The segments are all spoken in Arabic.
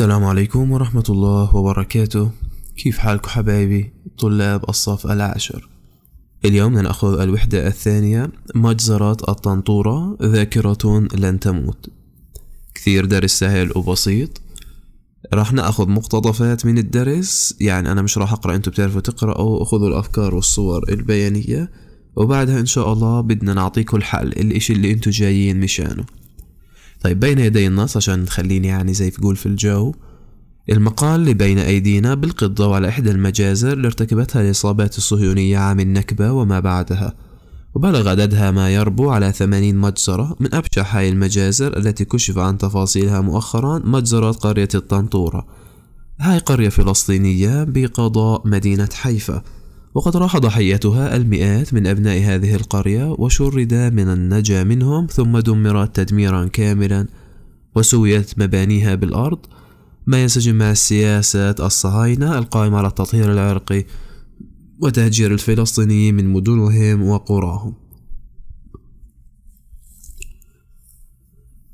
السلام عليكم ورحمة الله وبركاته كيف حالكم حبايبي طلاب الصف العاشر اليوم نأخذ الوحدة الثانية مجزرات الطنطورة ذاكرة لن تموت كثير درس سهل وبسيط راح ناخذ مقتطفات من الدرس يعني انا مش راح اقرا أنتم بتعرفوا تقراوا خذوا الافكار والصور البيانيه وبعدها ان شاء الله بدنا نعطيكم الحل الاشي اللي أنتم جايين مشانه طيب بين يدي النص عشان نخليني يعني زي تقول في الجو المقال اللي بين أيدينا بالقضة على إحدى المجازر اللي ارتكبتها الإصابات الصهيونية عام النكبة وما بعدها وبلغ عددها ما يربو على ثمانين مجزرة من أبشع هاي المجازر التي كشف عن تفاصيلها مؤخرا مجزرة قرية الطنطورة هاي قرية فلسطينية بقضاء مدينة حيفا وقد راح ضحيتها المئات من أبناء هذه القرية وشرد من النجا منهم ثم دمرت تدميرا كاملا وسويت مبانيها بالأرض ما ينسجم مع السياسات الصهاينة القائمة على التطهير العرقي وتهجير الفلسطينيين من مدنهم وقراهم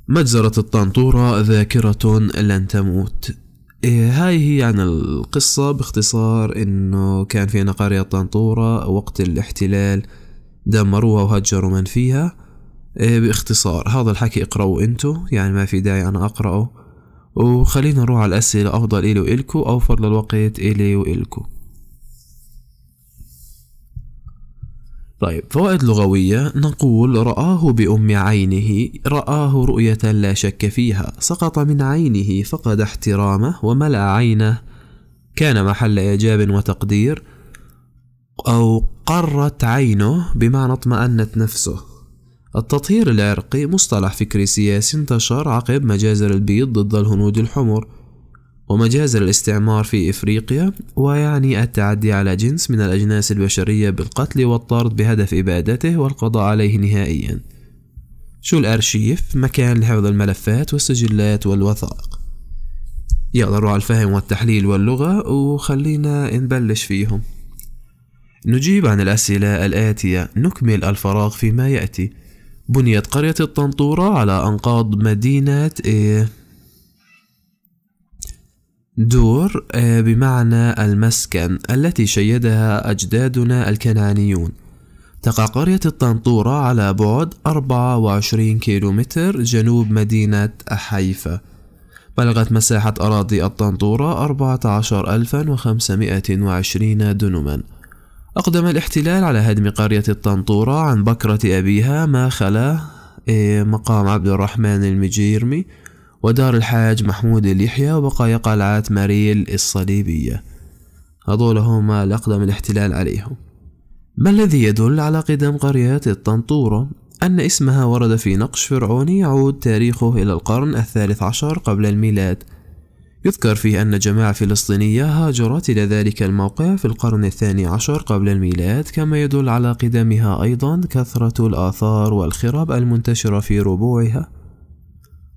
مجزرة الطنطورة ذاكرة لن تموت إيه، هاي هي عن يعني القصة باختصار انه كان في قرية طنطورة وقت الاحتلال دمروها وهجروا من فيها إيه، باختصار هذا الحكي اقرأوا انتو يعني ما في داعي انا اقرأه وخلينا نروح على الاسئلة افضل الي وإلكو اوفر للوقت الي وإلكو طيب فوائد لغوية نقول رآه بأم عينه رآه رؤية لا شك فيها سقط من عينه فقد احترامه وملأ عينه كان محل إعجاب وتقدير أو قرت عينه بمعنى اطمأنت نفسه التطهير العرقي مصطلح فكري سياسي انتشر عقب مجازر البيض ضد الهنود الحمر ومجاز الاستعمار في إفريقيا ويعني التعدي على جنس من الأجناس البشرية بالقتل والطرد بهدف إبادته والقضاء عليه نهائيا شو الأرشيف مكان لحفظ الملفات والسجلات والوثائق يقدروا على الفهم والتحليل واللغة وخلينا نبلش فيهم نجيب عن الأسئلة الآتية نكمل الفراغ فيما يأتي بنيت قرية الطنطورة على أنقاض مدينة إيه دور آه، بمعنى المسكن التي شيدها أجدادنا الكنعانيون تقع قرية الطنطورة على بعد 24 كيلومتر جنوب مدينة حيفا بلغت مساحة أراضي الطنطورة 14520 دنما أقدم الاحتلال على هدم قرية الطنطورة عن بكرة أبيها ما خلا إيه، مقام عبد الرحمن المجيرمي ودار الحاج محمود اليحيى وبقايا قلعة ماريل الصليبية هذولهما الأقدم الاحتلال عليهم ما الذي يدل على قدم قرية الطنطورة أن اسمها ورد في نقش فرعوني يعود تاريخه إلى القرن الثالث عشر قبل الميلاد يذكر فيه أن جماعة فلسطينية هاجرت إلى ذلك الموقع في القرن الثاني عشر قبل الميلاد كما يدل على قدمها أيضا كثرة الآثار والخراب المنتشرة في ربوعها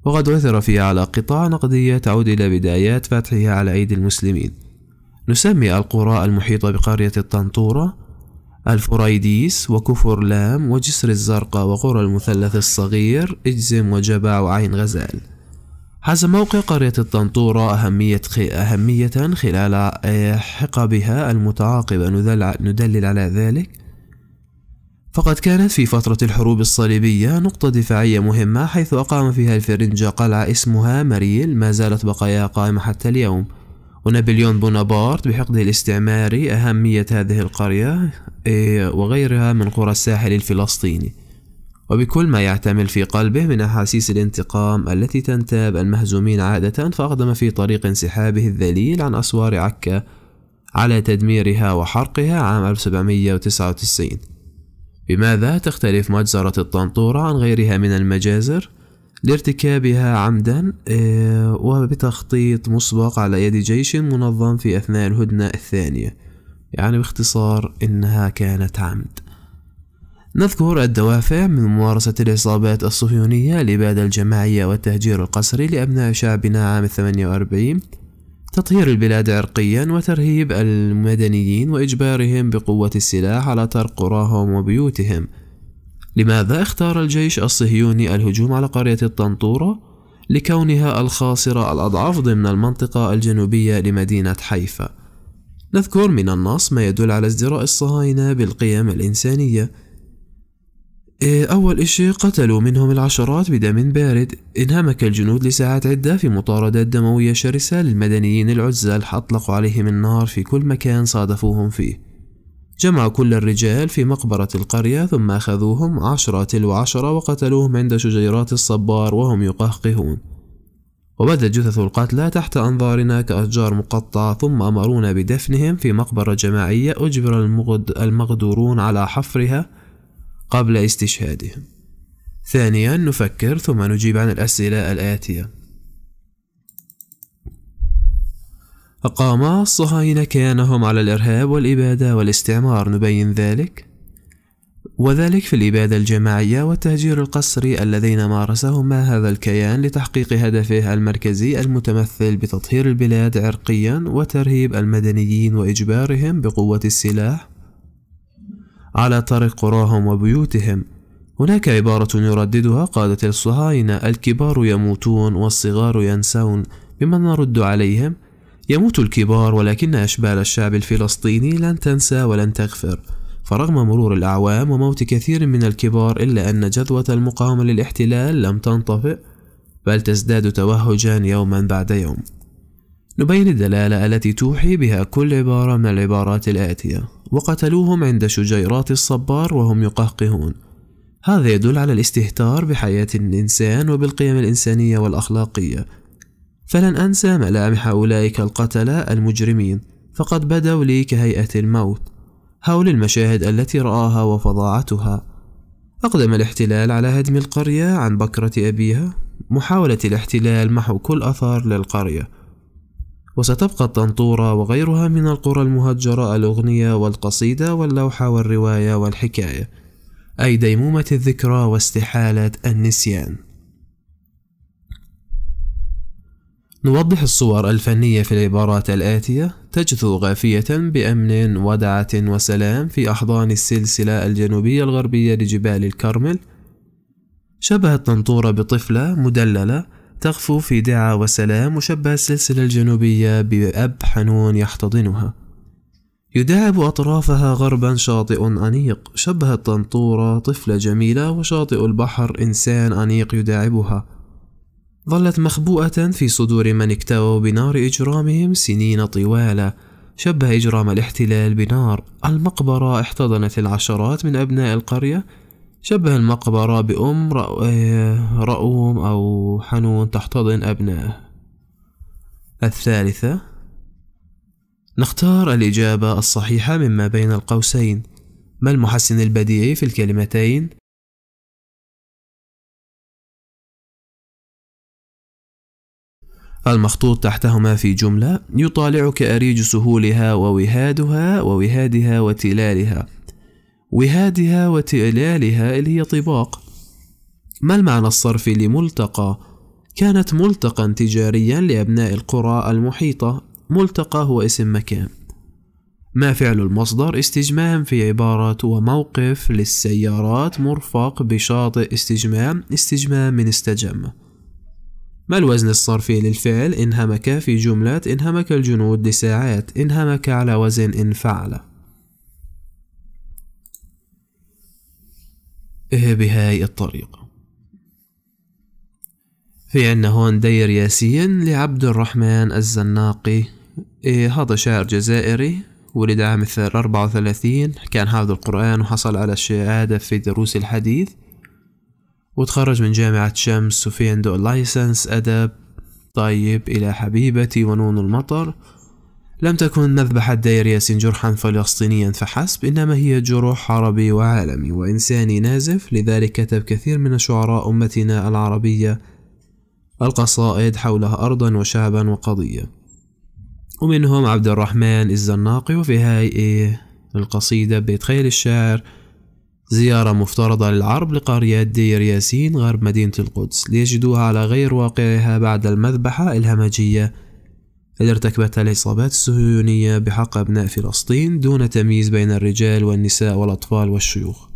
وقد عثر فيها على قطاع نقدية تعود إلى بدايات فتحها على أيدي المسلمين نسمي القرى المحيطة بقرية الطنطورة الفريديس وكفر لام وجسر الزرقاء وقرى المثلث الصغير اجزم وجبع وعين غزال حسب موقع قرية الطنطورة أهمية, أهمية خلال حقبها المتعاقبة ندلل على ذلك فقد كانت في فترة الحروب الصليبية نقطة دفاعية مهمة حيث أقام فيها الفرنجة قلعة اسمها مريل ما زالت بقاياها قائمة حتى اليوم ونابليون بونابرت بحقده الاستعماري أهمية هذه القرية إيه، وغيرها من قرى الساحل الفلسطيني وبكل ما يعتمل في قلبه من أحاسيس الانتقام التي تنتاب المهزومين عادة فأقدم في طريق انسحابه الذليل عن أسوار عكا على تدميرها وحرقها عام 1799 بماذا تختلف مجزرة الطنطورة عن غيرها من المجازر؟ لارتكابها عمدا آه، وبتخطيط مسبق على يد جيش منظم في أثناء الهدنة الثانية يعني باختصار إنها كانت عمد نذكر الدوافع من ممارسة العصابات الصهيونية لإبادة الجماعية والتهجير القسري لأبناء شعبنا عام 48 تطهير البلاد عرقيا وترهيب المدنيين وإجبارهم بقوة السلاح على ترك قراهم وبيوتهم لماذا اختار الجيش الصهيوني الهجوم على قرية الطنطورة؟ لكونها الخاصرة الأضعف ضمن المنطقة الجنوبية لمدينة حيفا نذكر من النص ما يدل على ازدراء الصهاينة بالقيم الإنسانية إيه، أول إشي قتلوا منهم العشرات بدم بارد انهمك الجنود لساعات عدة في مطاردات دموية شرسة للمدنيين العزل أطلقوا عليهم النار في كل مكان صادفوهم فيه جمعوا كل الرجال في مقبرة القرية ثم أخذوهم عشرة تلو عشرة وقتلوهم عند شجيرات الصبار وهم يقهقهون وبدت جثث القتلى تحت أنظارنا كأشجار مقطعة ثم أمرونا بدفنهم في مقبرة جماعية أجبر المغد المغدورون على حفرها قبل استشهادهم ثانيا نفكر ثم نجيب عن الأسئلة الآتية أقام الصهاينة كيانهم على الإرهاب والإبادة والاستعمار نبين ذلك وذلك في الإبادة الجماعية والتهجير القسري الذين مارسهما هذا الكيان لتحقيق هدفه المركزي المتمثل بتطهير البلاد عرقيا وترهيب المدنيين وإجبارهم بقوة السلاح على طريق قراهم وبيوتهم هناك عبارة يرددها قادة الصهاينة الكبار يموتون والصغار ينسون بما نرد عليهم يموت الكبار ولكن أشبال الشعب الفلسطيني لن تنسى ولن تغفر فرغم مرور الأعوام وموت كثير من الكبار إلا أن جذوة المقاومة للاحتلال لم تنطفئ بل تزداد توهجا يوما بعد يوم نبين الدلالة التي توحي بها كل عبارة من العبارات الآتية وقتلوهم عند شجيرات الصبار وهم يقهقهون هذا يدل على الاستهتار بحياة الإنسان وبالقيم الإنسانية والأخلاقية فلن أنسى ملامح أولئك القتلة المجرمين فقد بدوا لي كهيئة الموت هول المشاهد التي رآها وفظاعتها أقدم الاحتلال على هدم القرية عن بكرة أبيها محاولة الاحتلال محو كل أثار للقرية وستبقى الطنطورة وغيرها من القرى المهجرة الأغنية والقصيدة واللوحة والرواية والحكاية أي ديمومة الذكرى واستحالة النسيان نوضح الصور الفنية في العبارات الآتية تجثو غافية بأمن ودعة وسلام في أحضان السلسلة الجنوبية الغربية لجبال الكرمل شبه الطنطورة بطفلة مدللة تغفو في دعا وسلام مشبه السلسلة الجنوبية بأب حنون يحتضنها يداعب أطرافها غربا شاطئ أنيق شبه الطنطورة طفلة جميلة وشاطئ البحر إنسان أنيق يداعبها ظلت مخبوءة في صدور من اكتووا بنار إجرامهم سنين طوالة شبه إجرام الاحتلال بنار المقبرة احتضنت العشرات من أبناء القرية شبه المقبرة بأم آه، رؤوم أو حنون تحتضن أبنائه الثالثة نختار الإجابة الصحيحة مما بين القوسين ما المحسن البديعي في الكلمتين؟ المخطوط تحتهما في جملة يطالعك أريج سهولها ووهادها ووهادها وتلالها وهادها وتئلالها اللي هي طباق ما المعنى الصرفي لملتقى؟ كانت ملتقا تجاريا لأبناء القرى المحيطة ملتقى هو اسم مكان ما فعل المصدر استجمام في عبارة وموقف للسيارات مرفق بشاطئ استجمام استجمام من استجم ما الوزن الصرفي للفعل انهمك في جملة انهمك الجنود لساعات انهمك على وزن انفعل إه بهاي الطريقة في عنا هون دير ياسين لعبد الرحمن الزناقي إيه، هذا شاعر جزائري ولد عام 34 كان حافظ القرآن وحصل على الشهادة في دروس الحديث وتخرج من جامعة شمس وفي عنده لايسنس أدب طيب إلى حبيبتي ونون المطر لم تكن مذبحة دير ياسين جرحا فلسطينيا فحسب إنما هي جروح عربي وعالمي وإنساني نازف لذلك كتب كثير من شعراء أمتنا العربية القصائد حولها أرضا وشعبا وقضية ومنهم عبد الرحمن الزناقي وفي هاي إيه القصيدة بيتخيل الشاعر زيارة مفترضة للعرب لقرية دير ياسين غرب مدينة القدس ليجدوها على غير واقعها بعد المذبحة الهمجية اللي ارتكبتها العصابات الصهيونية بحق أبناء فلسطين دون تمييز بين الرجال والنساء والأطفال والشيوخ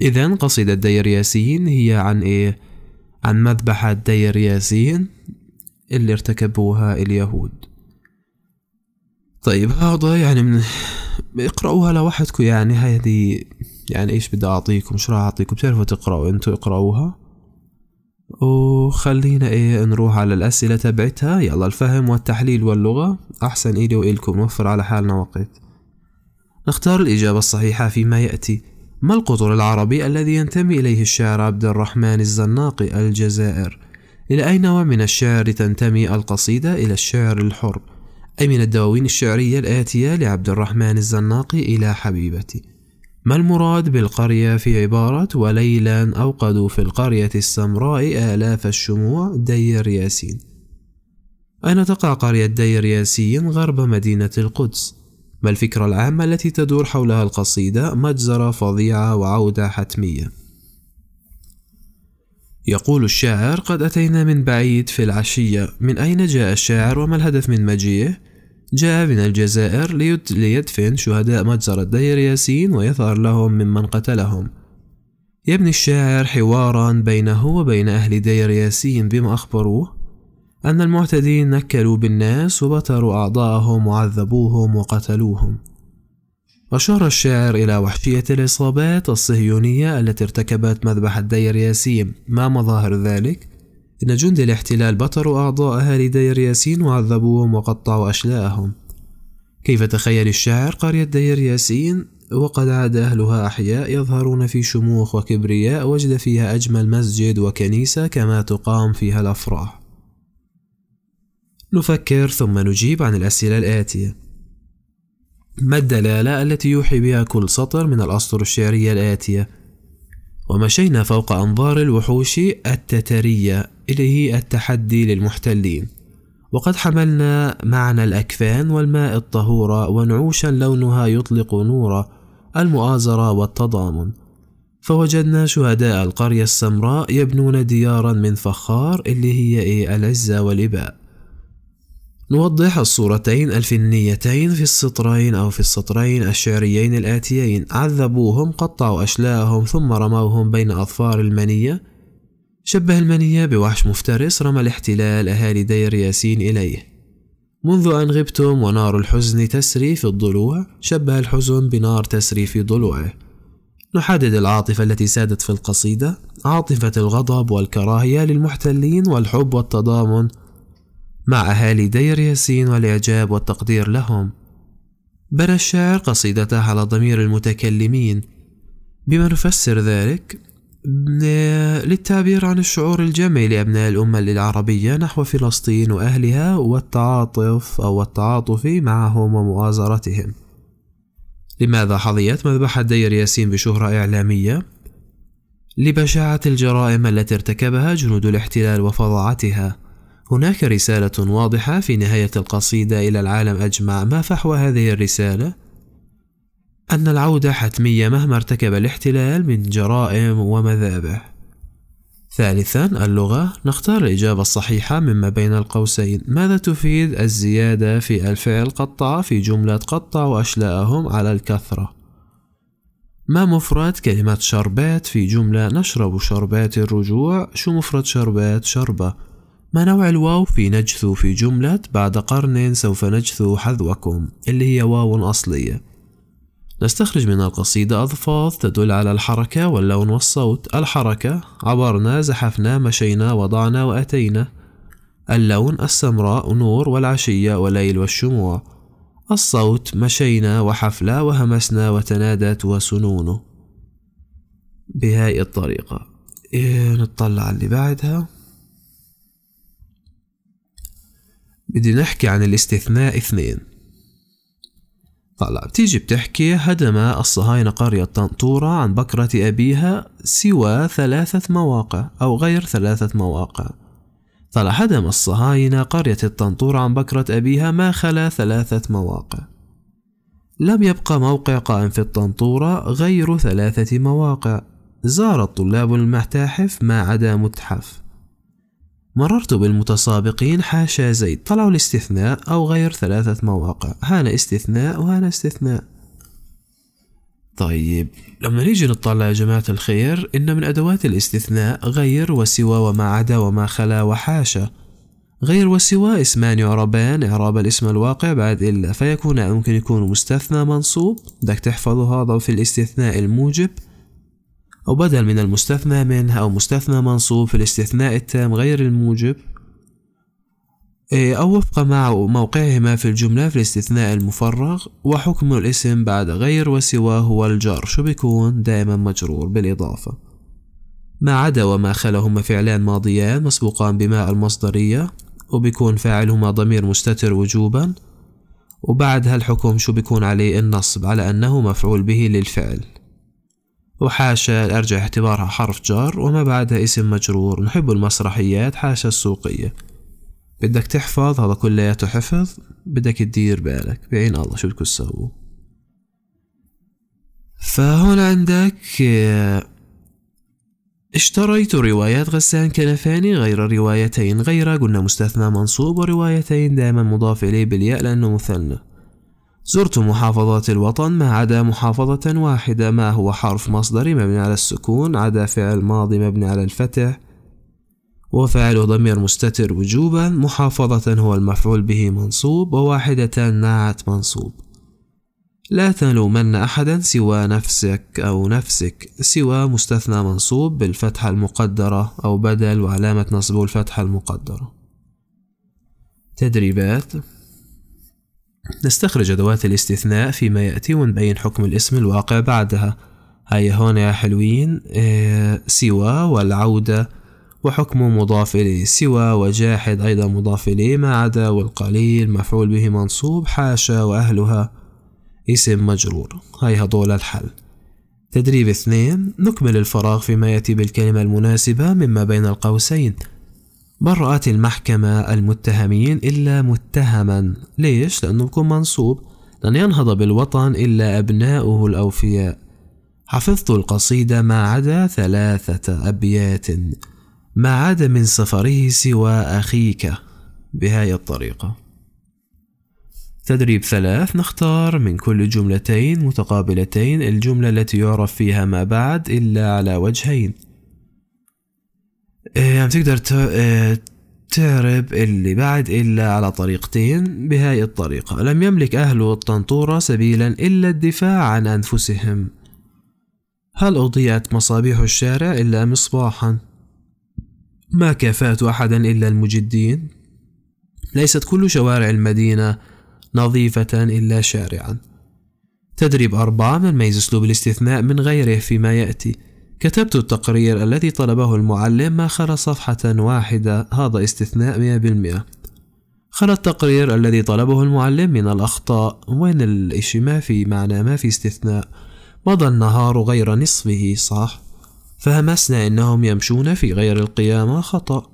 إذا قصيدة دير ياسين هي عن إيه؟ عن مذبحة دير ياسين اللي ارتكبوها اليهود طيب هذا يعني من اقرأوها لوحدكم يعني هذه يعني ايش بدي اعطيكم شو راح اعطيكم بتعرفوا تقرأوا انتوا اقرأوها وخلينا ايه نروح على الأسئلة تبعتها يلا الفهم والتحليل واللغة أحسن إلي وإلكم نوفر على حالنا وقت نختار الإجابة الصحيحة فيما يأتي ما القطر العربي الذي ينتمي إليه الشاعر عبد الرحمن الزناقي الجزائر؟ إلى أي نوع من الشعر تنتمي القصيدة إلى الشعر الحر؟ أي من الدواوين الشعرية الآتية لعبد الرحمن الزناقي إلى حبيبتي؟ ما المراد بالقرية في عبارة وليلا أوقدوا في القرية السمراء آلاف الشموع دير ياسين أين تقع قرية دير ياسين غرب مدينة القدس؟ ما الفكرة العامة التي تدور حولها القصيدة مجزرة فظيعة وعودة حتمية؟ يقول الشاعر قد أتينا من بعيد في العشية من أين جاء الشاعر وما الهدف من مجيئه؟ جاء من الجزائر ليدفن شهداء مجزرة دير ياسين ويثار لهم ممن قتلهم يبني الشاعر حوارا بينه وبين أهل دير ياسين بما أخبروه أن المعتدين نكلوا بالناس وبتروا أعضاءهم وعذبوهم وقتلوهم أشار الشاعر إلى وحشية الإصابات الصهيونية التي ارتكبت مذبحة دير ياسين ما مظاهر ذلك إن جند الاحتلال بطروا أعضاء أهالي دير ياسين وعذبوهم وقطعوا أشلاءهم كيف تخيل الشاعر قرية دير ياسين وقد عاد أهلها أحياء يظهرون في شموخ وكبرياء وجد فيها أجمل مسجد وكنيسة كما تقام فيها الأفراح نفكر ثم نجيب عن الأسئلة الآتية ما الدلالة التي يوحي بها كل سطر من الأسطر الشعرية الآتية؟ ومشينا فوق أنظار الوحوش التترية إليه التحدي للمحتلين وقد حملنا معنا الأكفان والماء الطهورة ونعوشا لونها يطلق نورا المؤازرة والتضامن فوجدنا شهداء القرية السمراء يبنون ديارا من فخار اللي هي إيه العزة والإباء نوضح الصورتين الفنيتين في السطرين أو في السطرين الشعريين الآتيين عذبوهم قطعوا أشلاءهم ثم رموهم بين أظفار المنية شبه المنية بوحش مفترس رمى الاحتلال أهالي دير ياسين إليه منذ أن غبتم ونار الحزن تسري في الضلوع شبه الحزن بنار تسري في ضلوعه نحدد العاطفة التي سادت في القصيدة عاطفة الغضب والكراهية للمحتلين والحب والتضامن مع أهالي دير ياسين والإعجاب والتقدير لهم بنى الشاعر قصيدته على ضمير المتكلمين بما نفسر ذلك للتعبير عن الشعور الجمعي لأبناء الأمة العربية نحو فلسطين وأهلها والتعاطف أو التعاطف معهم ومؤازرتهم لماذا حظيت مذبحة دير ياسين بشهرة إعلامية؟ لبشاعة الجرائم التي ارتكبها جنود الاحتلال وفظاعتها هناك رسالة واضحة في نهاية القصيدة إلى العالم أجمع ما فحوى هذه الرسالة؟ أن العودة حتمية مهما ارتكب الاحتلال من جرائم ومذابح ثالثا اللغة نختار الإجابة الصحيحة مما بين القوسين ماذا تفيد الزيادة في الفعل قطع في جملة قطع وأشلاءهم على الكثرة ما مفرد كلمة شربات في جملة نشرب شربات الرجوع شو مفرد شربات شربة ما نوع الواو في نجثو في جملة بعد قرن سوف نجثو حذوكم اللي هي واو أصلية نستخرج من القصيدة ألفاظ تدل على الحركة واللون والصوت الحركة عبرنا زحفنا مشينا وضعنا وأتينا اللون السمراء نور والعشية وليل والشموع الصوت مشينا وحفلة وهمسنا وتنادت وسنون بهاي الطريقة إيه نطلع اللي بعدها بدي نحكي عن الاستثناء اثنين هلا بتيجي بتحكي هدم الصهاينة قرية طنطورة عن بكرة أبيها سوى ثلاثة مواقع أو غير ثلاثة مواقع طلع هدم الصهاينة قرية الطنطورة عن بكرة أبيها ما خلا ثلاثة مواقع لم يبقى موقع قائم في الطنطورة غير ثلاثة مواقع زار الطلاب المتاحف ما عدا متحف مررت بالمتسابقين حاشا زيد طلعوا الاستثناء أو غير ثلاثة مواقع هنا استثناء وهنا استثناء طيب لما نيجي نطلع يا جماعة الخير إن من أدوات الاستثناء غير وسوى وما عدا وما خلا وحاشا غير وسوى اسمان يعربان إعراب الاسم الواقع بعد إلا فيكون يمكن يكون مستثنى منصوب بدك تحفظ هذا في الاستثناء الموجب أو بدل من المستثنى منه أو مستثنى منصوب في الاستثناء التام غير الموجب أو وفق مع موقعهما في الجملة في الاستثناء المفرغ وحكم الاسم بعد غير وسوى هو الجر شو بيكون دائما مجرور بالإضافة ما عدا وما خلهما فعلان ماضيان مسبوقان بماء المصدرية وبيكون فاعلهما ضمير مستتر وجوبا وبعد هالحكم شو بيكون عليه النصب على أنه مفعول به للفعل وحاشا الأرجع اعتبارها حرف جر وما بعدها اسم مجرور نحب المسرحيات حاشا السوقية بدك تحفظ هذا كلياته حفظ بدك تدير بالك بعين الله شو بدكم تسووا فهون عندك اشتريت روايات غسان كنفاني غير روايتين غير قلنا مستثنى منصوب وروايتين دائما مضاف إليه بالياء لأنه مثنى زرت محافظات الوطن ما عدا محافظة واحدة ما هو حرف مصدري مبني على السكون عدا فعل ماضي مبني على الفتح وفعل ضمير مستتر وجوبا محافظة هو المفعول به منصوب وواحدة نعت منصوب لا تلومن أحدا سوى نفسك أو نفسك سوى مستثنى منصوب بالفتحة المقدرة أو بدل وعلامة نصبه الفتحة المقدرة تدريبات نستخرج أدوات الاستثناء فيما يأتي ونبين حكم الاسم الواقع بعدها هيا هون يا حلوين إيه سوى والعودة وحكم مضاف إليه سوى وجاحد أيضا مضاف إليه ما عدا والقليل مفعول به منصوب حاشا وأهلها اسم مجرور هاي هدول الحل تدريب اثنين نكمل الفراغ فيما يأتي بالكلمة المناسبة مما بين القوسين ما رأت المحكمة المتهمين إلا متهما ليش؟ لأنه بكون منصوب لن ينهض بالوطن إلا أبناؤه الأوفياء حفظت القصيدة ما عدا ثلاثة أبيات ما عاد من سفره سوى أخيك بهاي الطريقة تدريب ثلاث نختار من كل جملتين متقابلتين الجملة التي يعرف فيها ما بعد إلا على وجهين إيه، عم يعني تقدر تهرب إيه، اللي بعد إلا على طريقتين بهاي الطريقة لم يملك أهل الطنطورة سبيلا إلا الدفاع عن أنفسهم هل أضيعت مصابيح الشارع إلا مصباحا؟ ما كافات أحدا إلا المجدين ليست كل شوارع المدينة نظيفة إلا شارعا تدريب أربعة من ميز أسلوب الاستثناء من غيره فيما يأتي كتبت التقرير الذي طلبه المعلم ما خلى صفحة واحدة هذا استثناء 100% خلا التقرير الذي طلبه المعلم من الأخطاء وين الإشي ما في معنى ما في استثناء مضى النهار غير نصفه صح فهمسنا إنهم يمشون في غير القيامة خطأ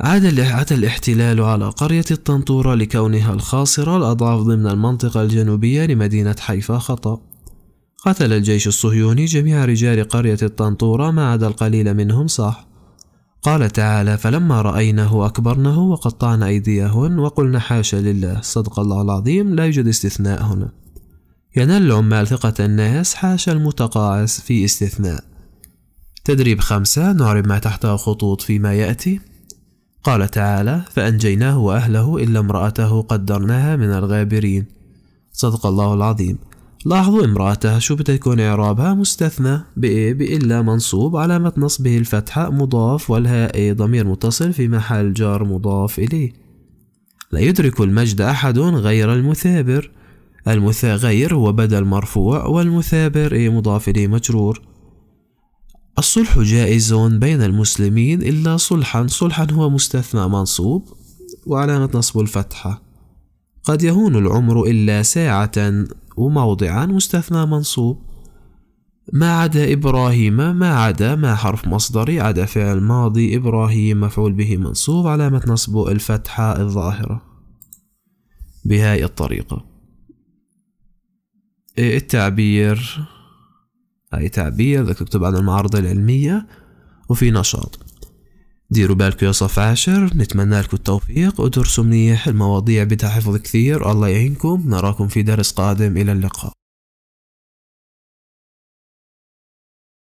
عاد عاد الاحتلال على قرية الطنطورة لكونها الخاصرة الأضعف ضمن المنطقة الجنوبية لمدينة حيفا خطأ قتل الجيش الصهيوني جميع رجال قرية الطنطورة ما عدا القليل منهم صح قال تعالى فلما رأينه أكبرنه وقطعن أيديهن وقلن حاشا لله صدق الله العظيم لا يوجد استثناء هنا ينال العمال ثقة الناس حاشا المتقاعس في استثناء تدريب خمسة نعرب ما تحته خطوط فيما يأتي قال تعالى فأنجيناه وأهله إلا امرأته قدرناها من الغابرين صدق الله العظيم لاحظوا امرأته شو بدها يكون إعرابها مستثنى بإيه بإلا منصوب علامة نصبه الفتحة مضاف والهاء ضمير متصل في محل جار مضاف إليه لا يدرك المجد أحد غير المثابر المثا غير هو بدل مرفوع والمثابر إيه مضاف إليه مجرور الصلح جائز بين المسلمين إلا صلحا صلحا هو مستثنى منصوب وعلامة نصب الفتحة قد يهون العمر إلا ساعة وموضعان مستثنى منصوب ما عدا إبراهيم ما عدا ما حرف مصدري عدا فعل ماضي إبراهيم مفعول به منصوب علامة نصبه الفتحة الظاهرة بهاي الطريقة إيه، التعبير أي تعبير تكتب عن المعارضة العلمية وفي نشاط ديروا بالكم يا صف عاشر نتمنى لكم التوفيق ودرسوا منيح المواضيع بتاع حفظ كثير الله يعينكم نراكم في درس قادم إلى اللقاء